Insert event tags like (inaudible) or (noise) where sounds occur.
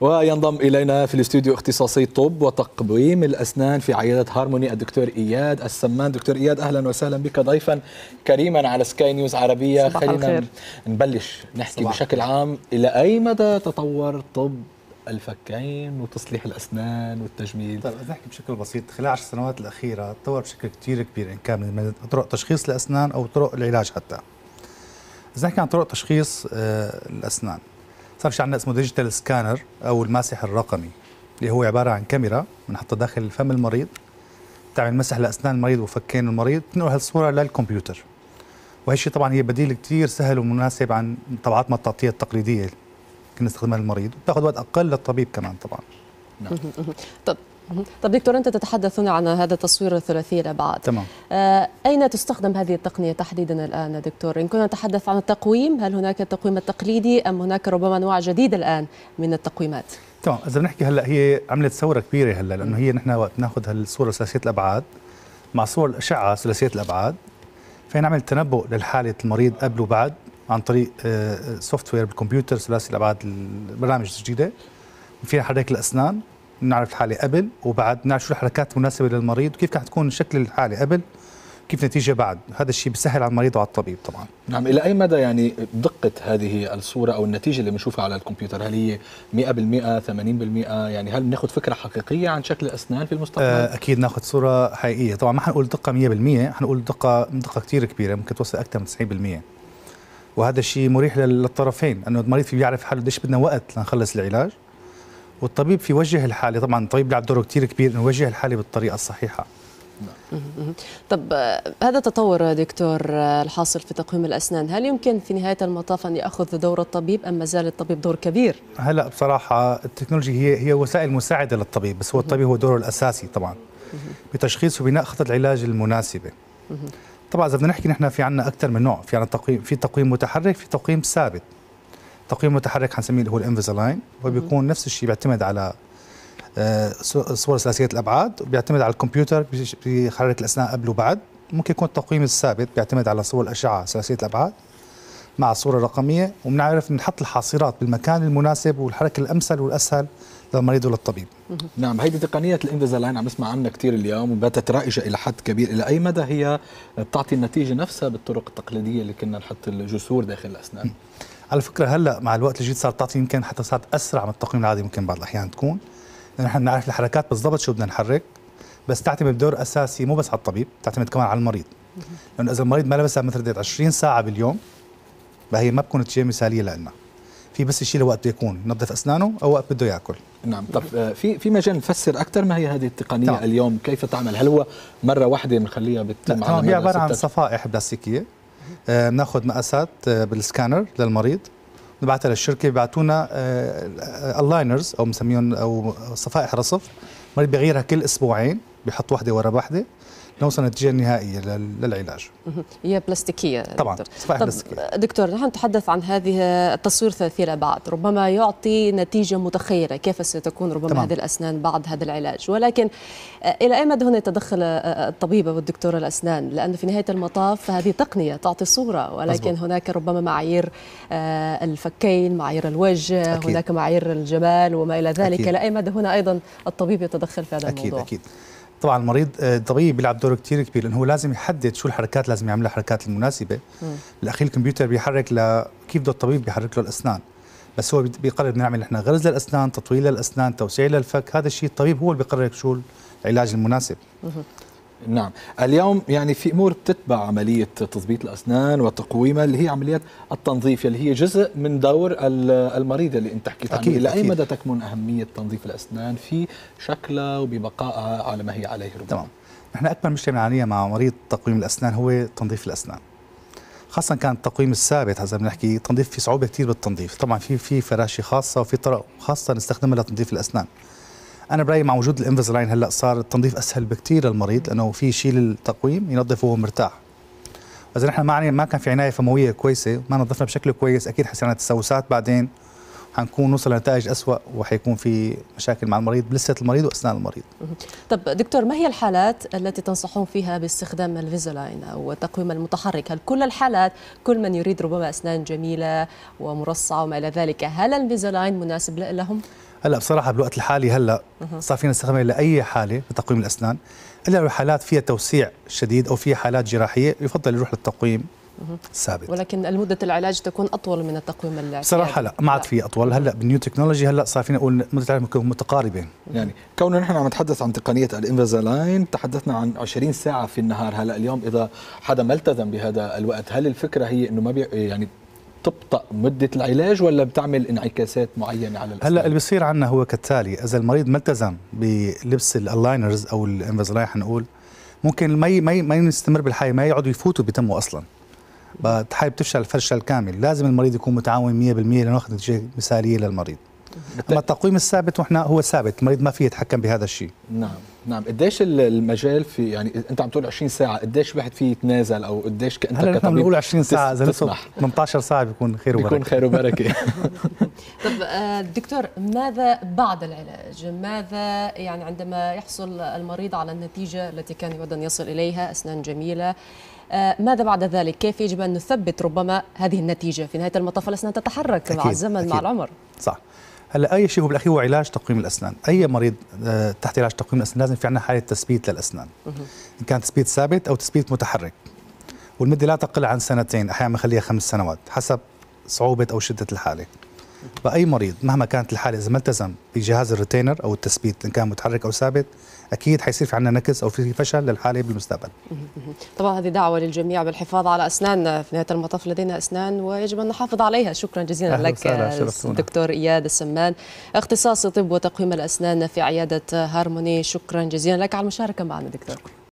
وينضم إلينا في الاستوديو اختصاصي طب وتقويم الأسنان في عيادة هارموني الدكتور إياد السمان دكتور إياد أهلا وسهلا بك ضيفا كريما على سكاي نيوز عربية خلينا الخير. نبلش نحكي صباح. بشكل عام إلى أي مدى تطور طب الفكين وتصليح الاسنان والتجميل طيب اذا احكي بشكل بسيط خلال 10 سنوات الاخيره تطور بشكل كثير كبير ان كان من طرق تشخيص الاسنان او طرق العلاج حتى اذا نحكي عن طرق تشخيص آه، الاسنان صار في عندنا اسمه ديجيتال سكانر او الماسح الرقمي اللي هو عباره عن كاميرا بنحطها داخل فم المريض تعمل مسح لاسنان المريض وفكين المريض تنقل هالصوره للكمبيوتر وهالشيء طبعا هي بديل كثير سهل ومناسب عن طبعاتنا التغطيه التقليديه اللي كنا نستخدمها للمريض وبتاخذ وقت اقل للطبيب كمان طبعا نعم. (laughs) طب طب دكتور أنت تتحدث هنا عن هذا التصوير الثلاثي الأبعاد تمام آه أين تستخدم هذه التقنية تحديدا الآن دكتور إن كنا نتحدث عن التقويم هل هناك التقويم التقليدي أم هناك ربما أنواع جديدة الآن من التقويمات تمام إذا بنحكي هلا هي عملت ثورة كبيرة هلا لأنه هي نحن وقت ناخذ هالصورة ثلاثية الأبعاد مع صور الأشعة ثلاثية الأبعاد فهي نعمل تنبؤ للحالة المريض قبل وبعد عن طريق سوفت آه، وير آه، بالكمبيوتر ثلاثي الابعاد البرامج الجديده فيها حركة الاسنان نعرف الحاله قبل وبعد نعرف شو الحركات المناسبه للمريض وكيف رح تكون شكل الحاله قبل كيف نتيجه بعد هذا الشيء بيسهل على المريض وعلى الطبيب طبعا نعم الى اي مدى يعني دقه هذه الصوره او النتيجه اللي بنشوفها على الكمبيوتر هل هي 100% 80% يعني هل بناخذ فكره حقيقيه عن شكل الاسنان في المستقبل آه اكيد ناخذ صوره حقيقيه طبعا ما حنقول دقه 100% حنقول دقه دقه كثير كبيره ممكن توصل اكثر من 90% وهذا الشيء مريح للطرفين انه المريض في بيعرف حاله قديش بدنا وقت لنخلص العلاج والطبيب في وجه الحاله طبعا الطبيب لعب دوره كثير كبير انه يوجه الحاله بالطريقه الصحيحه نعم. طب هذا التطور دكتور الحاصل في تقويم الاسنان هل يمكن في نهايه المطاف ان ياخذ دور الطبيب ام ما زال الطبيب دور كبير هلا بصراحه التكنولوجيا هي هي وسائل مساعده للطبيب بس هو الطبيب هو دوره الاساسي طبعا بتشخيص وبناء خطه العلاج المناسبه طبعا اذا بدنا نحكي نحن في عندنا اكثر من نوع في عندنا تقويم في تقويم متحرك في تقويم ثابت تقييم متحرك حنسميه اللي هو الانفيزالاين وبيكون نفس الشيء بيعتمد على آه، صور ثلاثيه الابعاد وبيعتمد على الكمبيوتر بحركه الاسنان قبل وبعد ممكن يكون التقييم الثابت بيعتمد على صور الاشعه ثلاثيه الابعاد مع الصوره الرقميه وبنعرف نحط الحاصرات بالمكان المناسب والحركه الامثل والاسهل للمريض وللطبيب نعم هيدي تقنية الانفيزالاين عم نسمع عنها كثير اليوم وباتت رائجة إلى حد كبير إلى أي مدى هي بتعطي النتيجة نفسها بالطرق التقليدية اللي كنا نحط الجسور داخل الأسنان على فكره هلا مع الوقت الجديد صارت تعطي يمكن حتى صارت اسرع من التقويم العادي ممكن بعض الاحيان تكون لانه نحن بنعرف الحركات بالضبط شو بدنا نحرك بس تعتمد دور اساسي مو بس على الطبيب تعتمد كمان على المريض لانه اذا المريض ما لبسها مثل 20 ساعه باليوم فهي ما بتكون شيء مثاليه لنا في بس شيء لوقت بده يكون نظف اسنانه او وقت بده ياكل نعم طب آه، في في مجال نفسر اكثر ما هي هذه التقنيه طبعا. نعم. اليوم كيف تعمل هل هو مره واحده بنخليها بتتم نعم، هي عباره عن صفائح بلاستيكيه بناخذ آه، مقاسات آه، بالسكانر للمريض نبعتها للشركه بيبعتونا اللاينرز آه، او بنسميهم او صفائح رصف المريض بيغيرها كل اسبوعين بيحط وحده ورا وحده نوصل نتيجة نهائية للعلاج هي بلاستيكية طبعا صفائح بلاستيكية دكتور نحن نتحدث عن هذه التصوير ثلاثيرة بعد ربما يعطي نتيجة متخيلة كيف ستكون ربما طبعا. هذه الأسنان بعد هذا العلاج ولكن آه، إلى أي مدى هنا يتدخل آه، آه، الطبيبة والدكتور الأسنان لأن في نهاية المطاف هذه تقنية تعطي صورة ولكن مزبوط. هناك ربما معايير الفكين معايير الوجه أكيد. هناك معايير الجمال وما إلى ذلك أكيد. إلى أي مدى هنا أيضا الطبيب يتدخل في هذا أكيد الموضوع أكيد أكيد طبعا المريض آه، الطبيب بيلعب دور كثير كبير لانه هو لازم يحدد شو الحركات لازم يعملها الحركات المناسبه بالاخير الكمبيوتر بيحرك لكيف كيف بده الطبيب بيحرك له الاسنان بس هو بيقرر نعمل احنا غرز للاسنان تطويل للاسنان توسيع للفك هذا الشيء الطبيب هو اللي بيقرر شو العلاج المناسب نعم اليوم يعني في امور بتتبع عمليه تثبيت الاسنان وتقويمها اللي هي عمليات التنظيف اللي هي جزء من دور المريض اللي انت حكيت عنه الى اي مدى تكمن اهميه تنظيف الاسنان في شكلها وببقائها على ما هي عليه ربما تمام نحن اكبر مشكله بنعانيها مع مريض تقويم الاسنان هو تنظيف الاسنان خاصه كان التقويم الثابت هذا بنحكي تنظيف في صعوبه كثير بالتنظيف طبعا في في فراشي خاصه وفي طرق خاصه نستخدمها لتنظيف الاسنان انا برايي مع وجود الانفز لاين هلا صار التنظيف اسهل بكثير للمريض لانه في شيء للتقويم ينظف وهو مرتاح اذا نحن ما ما كان في عنايه فمويه كويسه ما نظفنا بشكل كويس اكيد حصير عندنا تسوسات بعدين حنكون نوصل لنتائج أسوأ وحيكون في مشاكل مع المريض بلسة المريض واسنان المريض طب دكتور ما هي الحالات التي تنصحون فيها باستخدام الفيزولاين أو التقويم المتحرك هل كل الحالات كل من يريد ربما أسنان جميلة ومرصعة وما إلى ذلك هل الفيزولاين مناسب لهم؟ هلا بصراحه بالوقت الحالي هلا صار فينا نستخدمها لاي حاله لتقويم الاسنان الا لو حالات فيها توسيع شديد او فيها حالات جراحيه يفضل يروح للتقويم ثابت ولكن المدة العلاج تكون أطول من التقويم العلاجي صراحة لا ما عاد في أطول هلا بالنيو تكنولوجي هلا صار فينا نقول مدة العلاج متقاربة يعني كوننا نحن عم نتحدث عن تقنية الانفازالاين تحدثنا عن 20 ساعة في النهار هلا اليوم إذا حدا ما التزم بهذا الوقت هل الفكرة هي إنه ما بي يعني تبطأ مدة العلاج ولا بتعمل انعكاسات معينة على الأسنان؟ هلا اللي بصير عندنا هو كالتالي، إذا المريض ما التزم بلبس الالاينرز أو الانفازلاين حنقول ممكن ما ما ما يستمر بالحياة ما يقعدوا يفوتوا بتمه أصلاً. حابب تفشل الفشل الكامل لازم المريض يكون متعاون 100% لناخذ نتيجه مثاليه للمريض اما التقويم الثابت واحنا هو ثابت المريض ما فيه يتحكم بهذا الشيء نعم نعم قديش المجال في يعني انت عم تقول 20 ساعه قديش الواحد فيه يتنازل او قديش انت هلا نحن بنقول 20 ساعه اذا تسمح 18 ساعه بيكون خير وبركه بيكون خير وبركه (laughs) طب آه، دكتور ماذا بعد العلاج ماذا يعني عندما يحصل المريض على النتيجه التي كان يود ان يصل اليها اسنان جميله آه، ماذا بعد ذلك كيف يجب ان نثبت ربما هذه النتيجه في نهايه المطاف الاسنان تتحرك مع الزمن مع العمر صح هلا اي شيء هو بالاخير هو علاج تقويم الاسنان اي مريض آه، تحت علاج تقويم الاسنان لازم في عندنا حاله تثبيت للاسنان ان كان تثبيت ثابت او تثبيت متحرك والمده لا تقل عن سنتين احيانا بنخليها خمس سنوات حسب صعوبه او شده الحاله فاي مريض مهما كانت الحاله اذا ما التزم بجهاز الريتينر او التثبيت ان كان متحرك او ثابت اكيد حيصير في عندنا نكس او في فشل للحاله بالمستقبل. طبعا هذه دعوه للجميع بالحفاظ على اسناننا في نهايه المطاف لدينا اسنان ويجب ان نحافظ عليها شكرا جزيلا لك دكتور اياد السمان اختصاصي طب وتقويم الاسنان في عياده هارموني شكرا جزيلا لك على المشاركه معنا دكتور.